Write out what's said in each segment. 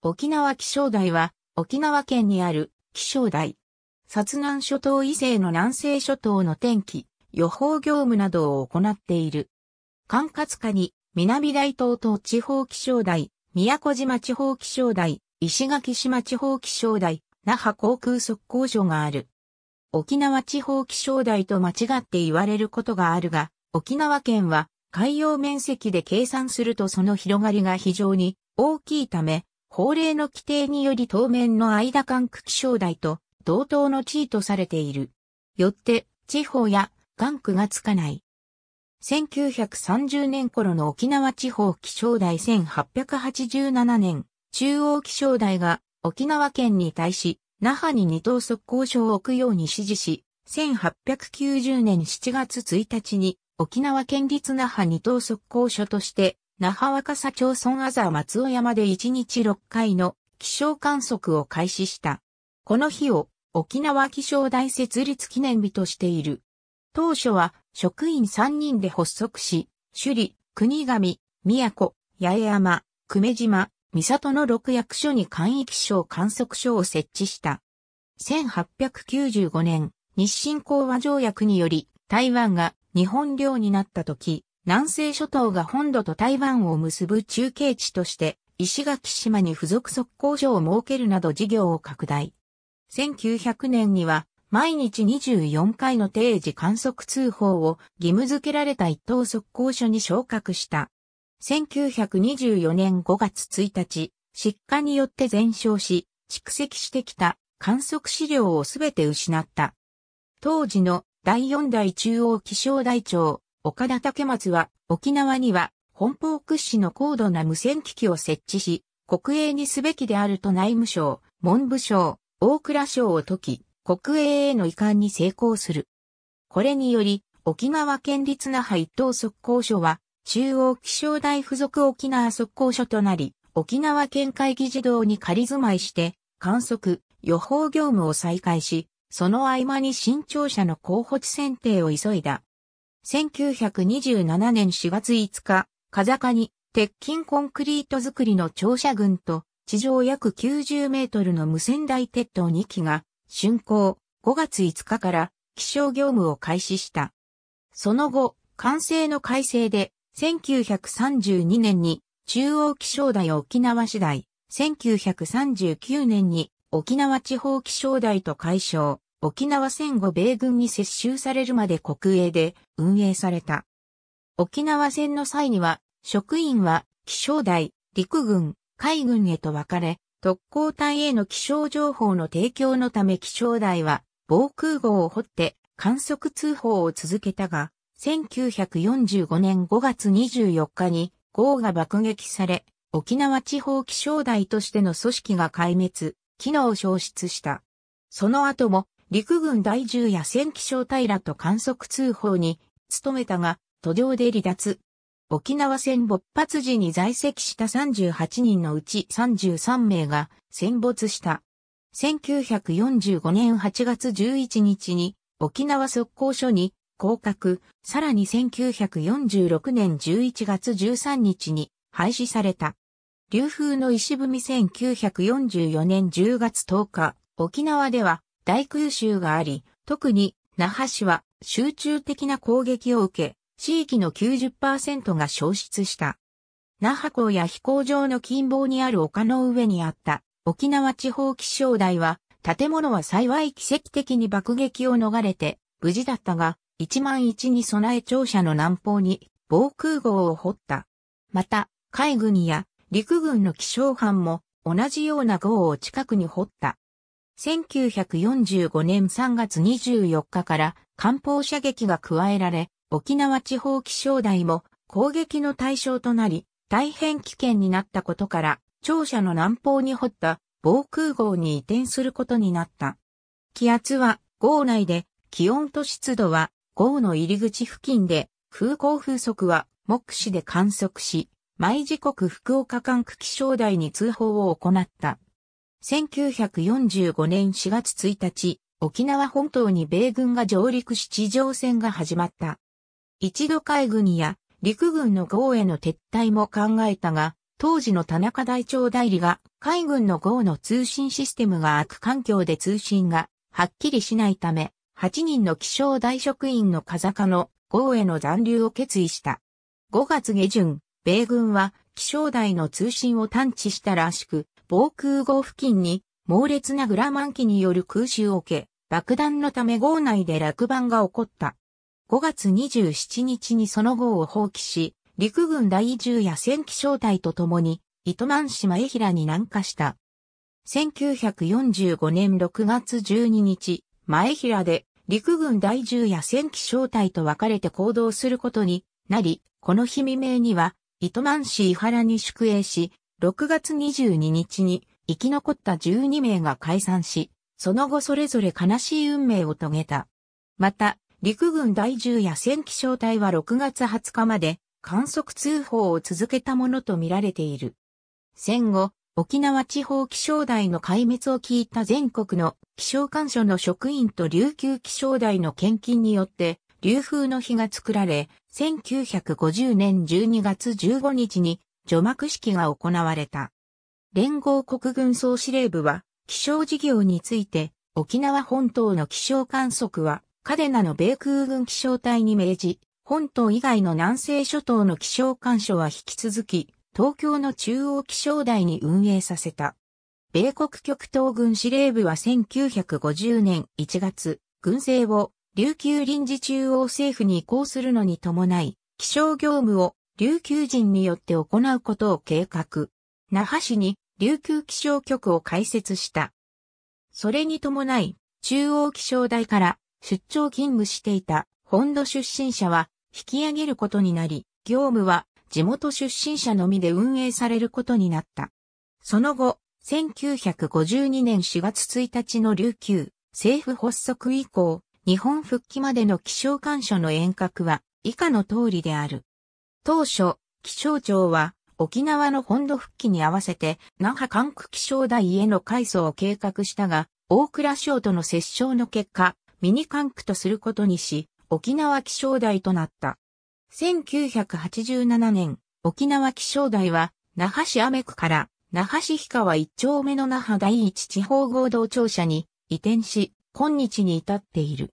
沖縄気象台は、沖縄県にある気象台。薩南諸島以西の南西諸島の天気、予報業務などを行っている。管轄下に、南大東島地方気象台、宮古島地方気象台、石垣島地方気象台、那覇航空速攻所がある。沖縄地方気象台と間違って言われることがあるが、沖縄県は海洋面積で計算するとその広がりが非常に大きいため、法令の規定により当面の間管区気象台と同等の地位とされている。よって、地方や管区がつかない。1930年頃の沖縄地方気象台1887年、中央気象台が沖縄県に対し、那覇に二等速攻所を置くように指示し、1890年7月1日に沖縄県立那覇二等速攻所として那覇若狭町村あざ松尾山で1日6回の気象観測を開始した。この日を沖縄気象大設立記念日としている。当初は職員3人で発足し、首里、国神、宮古、八重山、久米島、三里の6役所に簡易気象観測所を設置した。1895年、日清講和条約により台湾が日本領になった時、南西諸島が本土と台湾を結ぶ中継地として、石垣島に付属速攻所を設けるなど事業を拡大。1900年には、毎日24回の定時観測通報を義務付けられた一等速攻所に昇格した。1924年5月1日、失火によって全焼し、蓄積してきた観測資料をすべて失った。当時の第4代中央気象台長、岡田竹松は沖縄には本邦屈指の高度な無線機器を設置し、国営にすべきであると内務省、文部省、大蔵省を解き、国営への移管に成功する。これにより、沖縄県立那覇一等速攻所は、中央気象台附属沖縄速攻所となり、沖縄県会議事堂に仮住まいして、観測、予報業務を再開し、その合間に新庁舎の候補地選定を急いだ。1927年4月5日、風坂に鉄筋コンクリート造りの庁舎群と地上約90メートルの無線台鉄塔2機が竣工5月5日から気象業務を開始した。その後、完成の改正で1932年に中央気象台沖縄市台、1939年に沖縄地方気象台と解消。沖縄戦後米軍に接収されるまで国営で運営された。沖縄戦の際には、職員は気象台、陸軍、海軍へと分かれ、特攻隊への気象情報の提供のため気象台は防空壕を掘って観測通報を続けたが、1945年5月24日に壕が爆撃され、沖縄地方気象台としての組織が壊滅、機能消失した。その後も陸軍第10や戦気象隊らと観測通報に勤めたが、途上で離脱。沖縄戦勃発時に在籍した38人のうち33名が戦没した。1945年8月11日に沖縄速攻署に降格、さらに1946年11月13日に廃止された。流風の石踏み1944年10月10日、沖縄では大空襲があり、特に那覇市は集中的な攻撃を受け、地域の90%が消失した。那覇港や飛行場の近傍にある丘の上にあった沖縄地方気象台は、建物は幸い奇跡的に爆撃を逃れて無事だったが、1万一に備え庁舎の南方に防空壕を掘った。また、海軍や陸軍の気象班も同じような壕を近くに掘った。1945年3月24日から艦砲射撃が加えられ、沖縄地方気象台も攻撃の対象となり、大変危険になったことから、庁舎の南方に掘った防空壕に移転することになった。気圧は壕内で、気温と湿度は壕の入り口付近で、空港風速は目視で観測し、毎時刻福岡管区気象台に通報を行った。1945年4月1日、沖縄本島に米軍が上陸し地上戦が始まった。一度海軍や陸軍の号への撤退も考えたが、当時の田中大長代理が海軍の号の通信システムが悪環境で通信がはっきりしないため、8人の気象大職員の風下の号への残留を決意した。5月下旬、米軍は気象台の通信を探知したらしく、防空壕付近に猛烈なグラマン機による空襲を受け、爆弾のため壕内で落盤が起こった。5月27日にその壕を放棄し、陸軍第10や戦機小隊と共に、糸満島江平に南下した。1945年6月12日、前平で陸軍第10や戦機小隊と分かれて行動することになり、この日未明には、糸満市伊原に宿営し、6月22日に生き残った12名が解散し、その後それぞれ悲しい運命を遂げた。また、陸軍第10野戦気象隊は6月20日まで観測通報を続けたものとみられている。戦後、沖縄地方気象台の壊滅を聞いた全国の気象官所の職員と琉球気象台の献金によって、流風の日が作られ、1950年12月15日に除幕式が行われた。連合国軍総司令部は、気象事業について、沖縄本島の気象観測は、カデナの米空軍気象隊に命じ、本島以外の南西諸島の気象干渉は引き続き、東京の中央気象台に運営させた。米国極東軍司令部は1950年1月、軍政を琉球臨時中央政府に移行するのに伴い、気象業務を琉球人によって行うことを計画。那覇市に琉球気象局を開設した。それに伴い、中央気象台から出張勤務していた本土出身者は引き上げることになり、業務は地元出身者のみで運営されることになった。その後、1952年4月1日の琉球政府発足以降、日本復帰までの気象官所の遠隔は以下の通りである。当初、気象庁は沖縄の本土復帰に合わせて那覇管区気象台への改装を計画したが、大倉省との折衝の結果、ミニ管区とすることにし、沖縄気象台となった。1987年、沖縄気象台は、那覇市アメ区から、那覇市氷川一丁目の那覇第一地方合同庁舎に移転し、今日に至っている。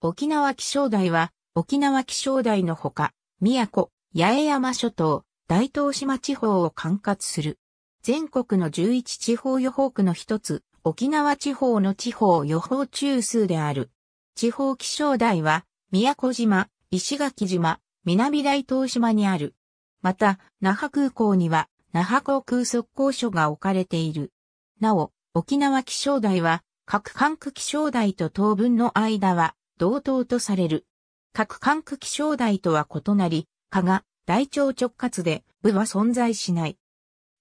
沖縄気象台は、沖縄気象台のほか、宮古、八重山諸島、大東島地方を管轄する。全国の11地方予報区の一つ、沖縄地方の地方予報中枢である。地方気象台は、宮古島、石垣島、南大東島にある。また、那覇空港には、那覇航空速攻所が置かれている。なお、沖縄気象台は、各管区気象台と当分の間は、同等とされる。各管区気象台とは異なり、加賀、大腸直轄で部は存在しない。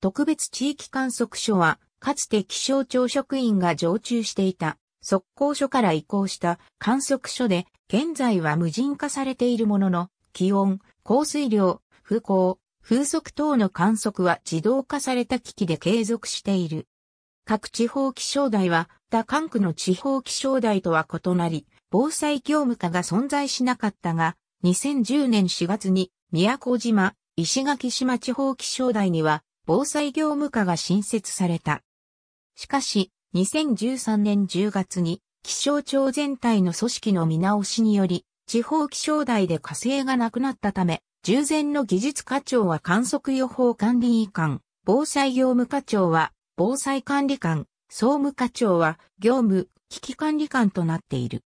特別地域観測所は、かつて気象庁職員が常駐していた、速攻所から移行した観測所で、現在は無人化されているものの、気温、降水量、風向、風速等の観測は自動化された機器で継続している。各地方気象台は、他管区の地方気象台とは異なり、防災業務課が存在しなかったが、2010年4月に宮古島、石垣島地方気象台には、防災業務課が新設された。しかし、2013年10月に、気象庁全体の組織の見直しにより、地方気象台で火星がなくなったため、従前の技術課長は観測予報管理委員官、防災業務課長は防災管理官、総務課長は業務危機管理官となっている。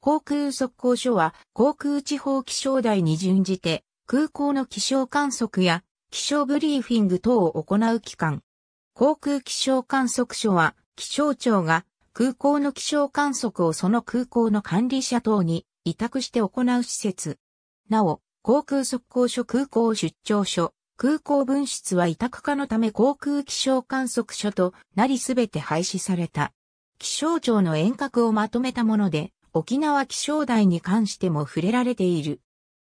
航空速攻所は航空地方気象台に準じて空港の気象観測や気象ブリーフィング等を行う機関。航空気象観測所は気象庁が空港の気象観測をその空港の管理者等に委託して行う施設。なお、航空速攻所空港出張所、空港分室は委託化のため航空気象観測所となりすべて廃止された。気象庁の遠隔をまとめたもので、沖縄気象台に関しても触れられている。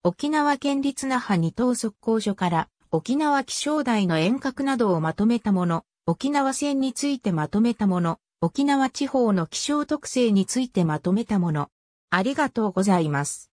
沖縄県立那覇二等速攻所から沖縄気象台の遠隔などをまとめたもの、沖縄線についてまとめたもの、沖縄地方の気象特性についてまとめたもの。ありがとうございます。